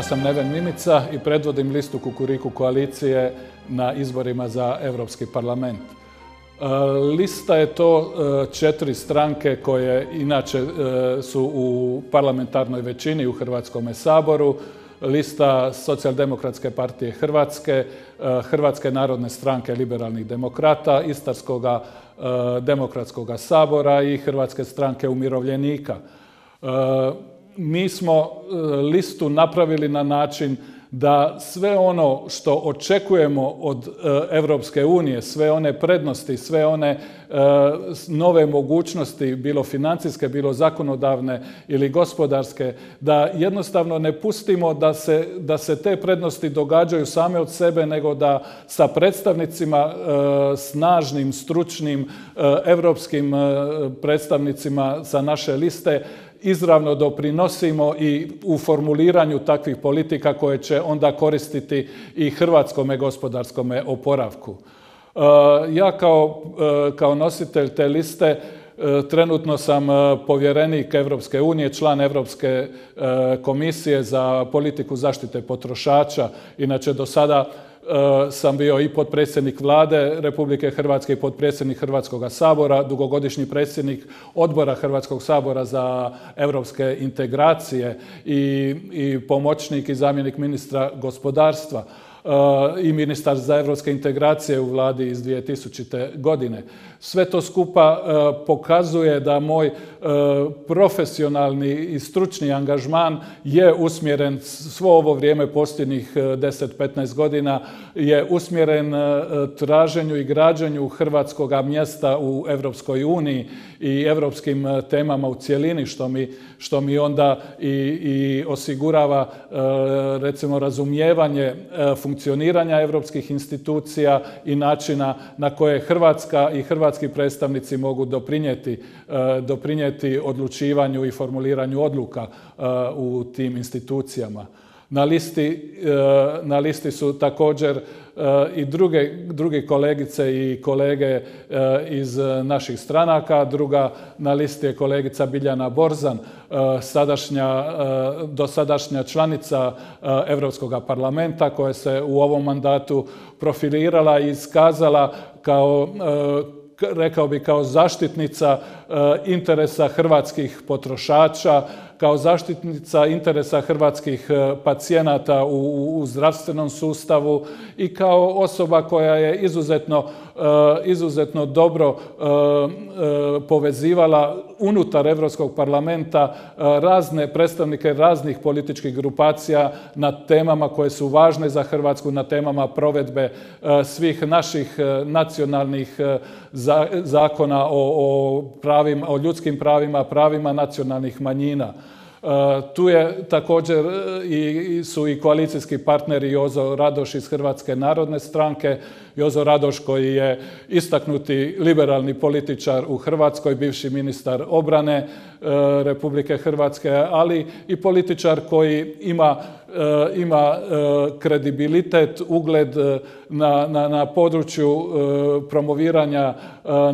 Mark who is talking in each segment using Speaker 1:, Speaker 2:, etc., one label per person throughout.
Speaker 1: Ja sam Neven Mimica i predvodim listu Kukuriku koalicije na izborima za Europski parlament. E, lista je to e, četiri stranke koje inače e, su u parlamentarnoj većini u Hrvatskom saboru. Lista Socijaldemokratske partije Hrvatske, Hrvatske narodne stranke liberalnih demokrata, Istarskoga demokratskoga sabora i Hrvatske stranke umirovljenika mi smo e, listu napravili na način da sve ono što očekujemo od Europske unije, sve one prednosti, sve one e, nove mogućnosti, bilo financijske, bilo zakonodavne ili gospodarske, da jednostavno ne pustimo da se, da se te prednosti događaju same od sebe, nego da sa predstavnicima e, snažnim, stručnim, europskim predstavnicima sa naše liste izravno doprinosimo i u formuliranju takvih politika koje će onda koristiti i hrvatskome gospodarskome oporavku. E, ja kao, e, kao nositelj te liste e, Trenutno sam povjerenik Evropske unije, član Europske komisije za politiku zaštite potrošača. Inače, do sada Eh, sam bio i potpredsjednik vlade Republike Hrvatske i potpredsjednik Hrvatskog sabora, dugogodišnji predsjednik odbora Hrvatskog sabora za europske integracije i, i pomoćnik i zamjenik ministra gospodarstva i ministar za evropske integracije u vladi iz 2000. godine. Sve to skupa e, pokazuje da moj e, profesionalni i stručni angažman je usmjeren svo ovo vrijeme posljednjih 10-15 e, godina je usmjeren traženju i građenju hrvatskog mjesta u Europskoj uniji i evropskim temama u cjelini što mi, onda i, i osigurava recimo razumijevanje funkcionalnosti funkcioniranja europskih institucija i načina na koje Hrvatska i hrvatski predstavnici mogu doprinijeti, e, doprinijeti odlučivanju i formuliranju odluka e, u tim institucijama. Na listi, e, na listi su također e, i druge, drugi kolegice i kolege e, iz naših stranaka. Druga na listi je kolegica Biljana Borzan, sadašnja, dosadašnja članica Europskog parlamenta koja se u ovom mandatu profilirala i iskazala kao rekao bi kao zaštitnica E, interesa hrvatskih potrošača, kao zaštitnica interesa hrvatskih e, pacijenata u, zdravstvenom sustavu i kao osoba koja je izuzetno, e, dobro povezivala unutar Europskog parlamenta razne predstavnike raznih političkih grupacija na temama koje su važne za Hrvatsku, na temama provedbe svih naših nacionalnih zakona o, o pravima, o ljudskim pravima, pravima nacionalnih manjina. E, tu je također e, su i koalicijski partneri Jozo Radoš iz Hrvatske narodne stranke. Jozo Radoš koji je istaknuti liberalni političar u Hrvatskoj, bivši ministar obrane e, Republike Hrvatske, ali i političar koji ima E, ima e, kredibilitet, ugled e, na, području promoviranja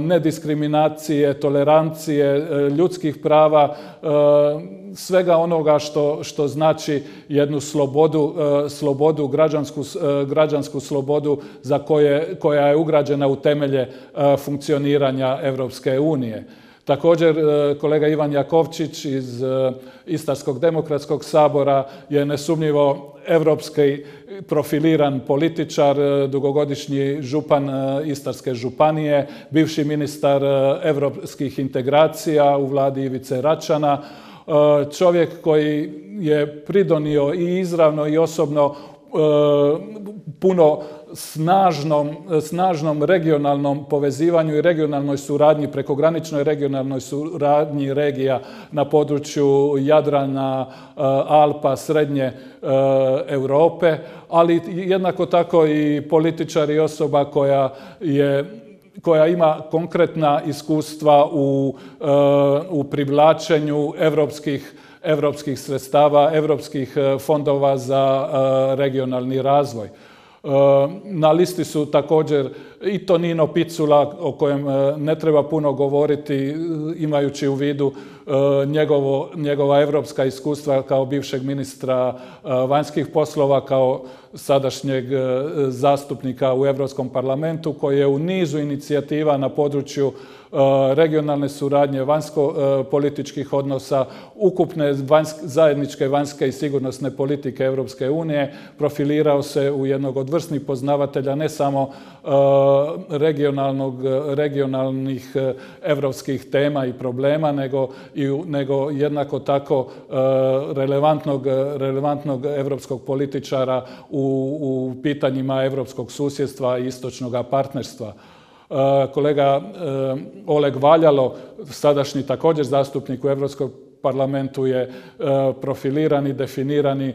Speaker 1: nediskriminacije, tolerancije, ljudskih prava, svega onoga što, znači jednu slobodu, građansku, slobodu za koje, koja je ugrađena u temelje funkcioniranja Europske unije. Također, e, kolega Ivan Jakovčić iz e, Istarskog demokratskog sabora je nesumnjivo europski profiliran političar, e, dugogodišnji župan Istarske županije, bivši ministar europskih integracija u vladi Ivice Račana, čovjek koji je pridonio i izravno i osobno E, puno snažnom, regionalnom povezivanju i regionalnoj suradnji, prekograničnoj regionalnoj suradnji regija na području Jadrana, e, Alpa, Srednje e, Europe, ali jednako tako i političar i osoba koja je koja ima konkretna iskustva u, u privlačenju europskih europskih sredstava, europskih e, fondova za e, regionalni razvoj. E, na listi su također i Tonino Picula o kojem ne treba puno govoriti imajući u vidu njegova europska iskustva kao bivšeg ministra vanjskih poslova, kao sadašnjeg e, zastupnika u Europskom parlamentu koji je u nizu inicijativa na području e, regionalne suradnje, vanjsko-političkih e, odnosa, ukupne zajedničke vanjske i sigurnosne politike Europske unije, profilirao se u jednog od vrsnih poznavatelja ne samo regionalnog, regionalnih europskih tema i problema, nego, i, nego jednako tako relevantnog, relevantnog europskog političara u u, pitanjima europskog susjedstva i istočnog partnerstva. E, kolega e, Oleg Valjalo, sadašnji također zastupnik u Europskom parlamentu je e, profilirani, definirani e,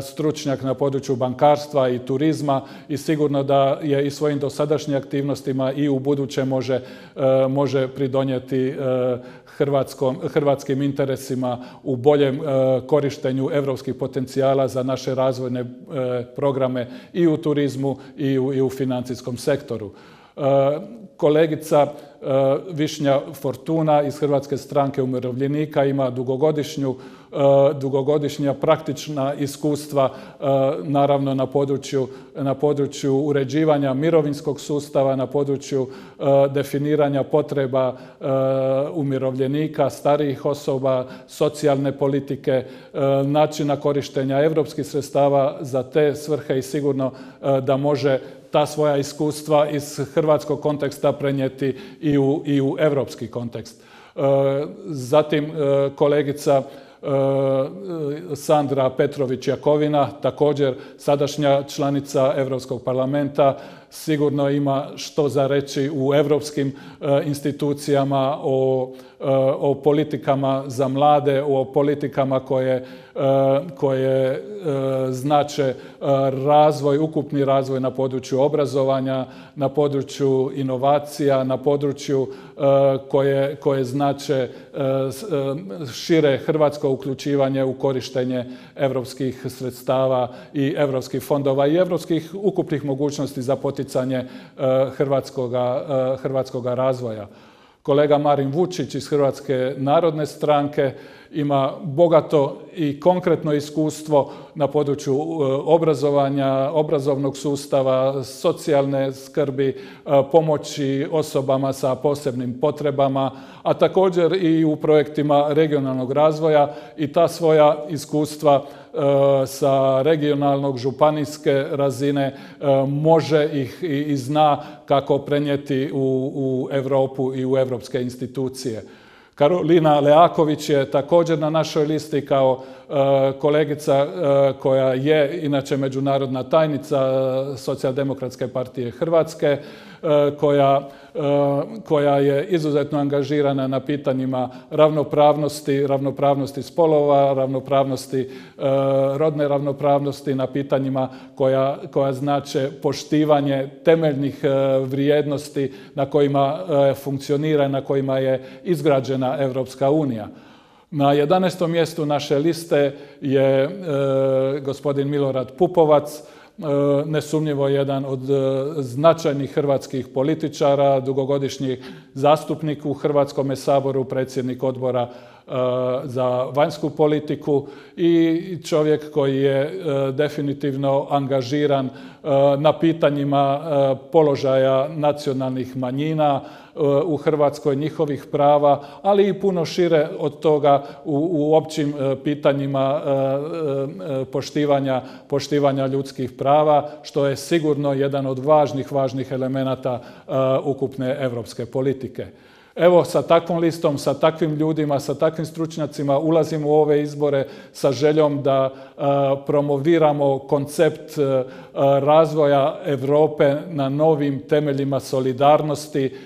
Speaker 1: stručnjak na području bankarstva i turizma i sigurno da je i svojim dosadašnjim aktivnostima i u buduće može, e, može pridonijeti hrvatskim interesima u boljem korištenju europskih potencijala za naše razvojne programe i u turizmu i u, i u financijskom sektoru kolegica e, Višnja Fortuna iz Hrvatske stranke umirovljenika ima dugogodišnju, e, dugogodišnja praktična iskustva e, naravno na području, na području uređivanja mirovinskog sustava, na području definiranja potreba umirovljenika, starijih osoba, socijalne politike, načina korištenja europskih sredstava za te svrhe i sigurno da može ta svoja iskustva iz hrvatskog konteksta prenijeti i u, i evropski kontekst. E, zatim e, kolegica e, Sandra Petrović Jakovina, također sadašnja članica Europskog parlamenta, sigurno ima što za reći u europskim e, institucijama e, o, politikama za mlade, o politikama koje, e, znače razvoj, ukupni razvoj na području obrazovanja, na području inovacija, na području koje, znače šire hrvatsko uključivanje u korištenje europskih sredstava i europskih fondova i europskih ukupnih mogućnosti za poticanje e, e, hrvatskoga razvoja. Kolega Marin Vučić iz Hrvatske narodne stranke ima bogato i konkretno iskustvo na području e, obrazovanja, obrazovnog sustava, socijalne skrbi, pomoći osobama sa posebnim potrebama, a također i u projektima regionalnog razvoja i ta svoja iskustva E, sa regionalnog županijske razine e, može ih i zna kako prenijeti u Europu i u europske institucije. Karolina Leaković je također na našoj listi kao Eh, kolegica eh, koja je inače međunarodna tajnica eh, Socijaldemokratske partije Hrvatske, koja, je izuzetno angažirana na pitanjima ravnopravnosti, ravnopravnosti spolova, ravnopravnosti rodne ravnopravnosti, na pitanjima koja, koja znače poštivanje temeljnih vrijednosti na kojima funkcionira, na kojima je izgrađena Europska unija. Na 11. mjestu naše liste je e, gospodin Milorad Pupovac, e, nesumnjivo jedan od e, značajnih hrvatskih političara, dugogodišnji zastupnik u Hrvatskom saboru, predsjednik odbora Eh, za vanjsku politiku i čovjek koji je eh, definitivno angažiran eh, na pitanjima položaja nacionalnih manjina u Hrvatskoj, njihovih prava, ali i puno šire od toga u, općim pitanjima poštivanja, poštivanja ljudskih prava, što je sigurno jedan od važnih, važnih elemenata ukupne europske politike evo sa takvom listom, sa takvim ljudima, sa takvim stručnjacima ulazim u ove izbore sa željom da promoviramo koncept razvoja Europe na novim temeljima solidarnosti,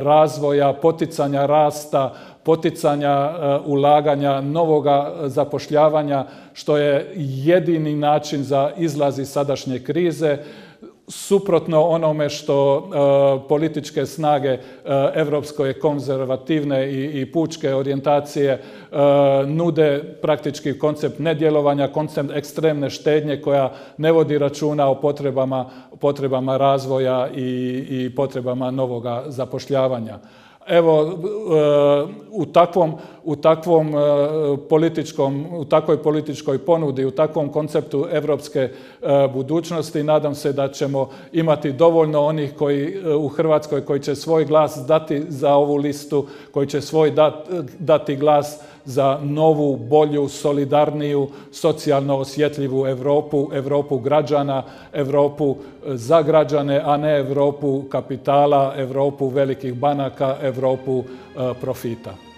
Speaker 1: razvoja, poticanja rasta, poticanja ulaganja, novoga zapošljavanja, što je jedini način za izlaz iz sadašnje krize suprotno onome što e, političke snage europske konzervativne i, pučke orijentacije e, nude praktički koncept nedjelovanja, koncept ekstremne štednje koja ne vodi računa o potrebama, razvoja i, i potrebama novoga zapošljavanja. Evo, u takvom, e, političkom, u takvoj političkoj ponudi, u takvom konceptu europske e, budućnosti nadam se da ćemo imati dovoljno onih koji e, u Hrvatskoj koji će svoj glas dati za ovu listu, koji će svoj dati glas za novu, bolju, solidarniju, socijalno osjetljivu Europu, Europu građana, Europu e, za građane, a ne Europu kapitala, Europu velikih banaka, Europu e, profita.